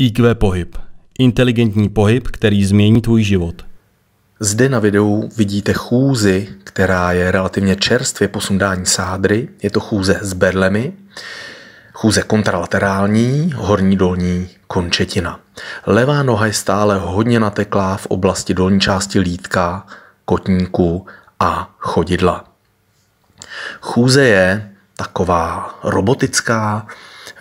IQ pohyb. Inteligentní pohyb, který změní tvůj život. Zde na videu vidíte chůzi, která je relativně čerstvě po sundání sádry. Je to chůze s berlemi, chůze kontralaterální, horní dolní končetina. Levá noha je stále hodně nateklá v oblasti dolní části lítka, kotníku a chodidla. Chůze je taková robotická,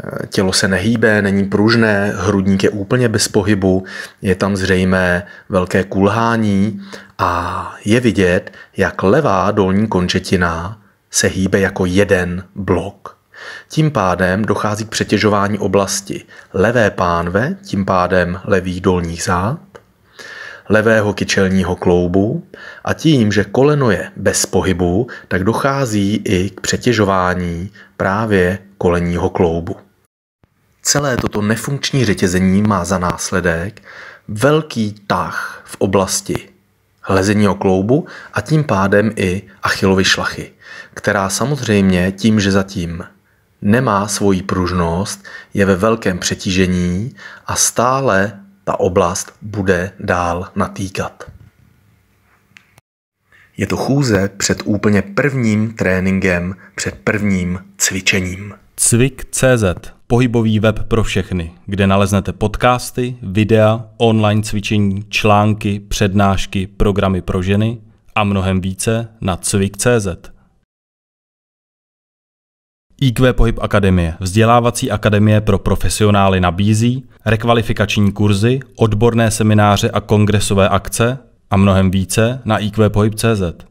Eh, tělo se nehýbe, není pružné, hrudník je úplně bez pohybu, je tam zřejmé velké kulhání a je vidět, jak levá dolní končetina se hýbe jako jeden blok. Tím pádem dochází k přetěžování oblasti levé pánve, tím pádem levých dolních zád, levého kyčelního kloubu a tím, že koleno je bez pohybu, tak dochází i k přetěžování právě kolenního kloubu. Celé toto nefunkční řetězení má za následek velký tah v oblasti hlezeního kloubu a tím pádem i achilovy šlachy, která samozřejmě tím, že zatím nemá svoji pružnost, je ve velkém přetížení a stále ta oblast bude dál natýkat. Je to chůze před úplně prvním tréninkem, před prvním cvičením. CZ pohybový web pro všechny, kde naleznete podcasty, videa, online cvičení, články, přednášky, programy pro ženy a mnohem více na cvik.cz. IQ Pohyb Akademie, vzdělávací akademie pro profesionály nabízí rekvalifikační kurzy, odborné semináře a kongresové akce a mnohem více na iqpohyb.cz.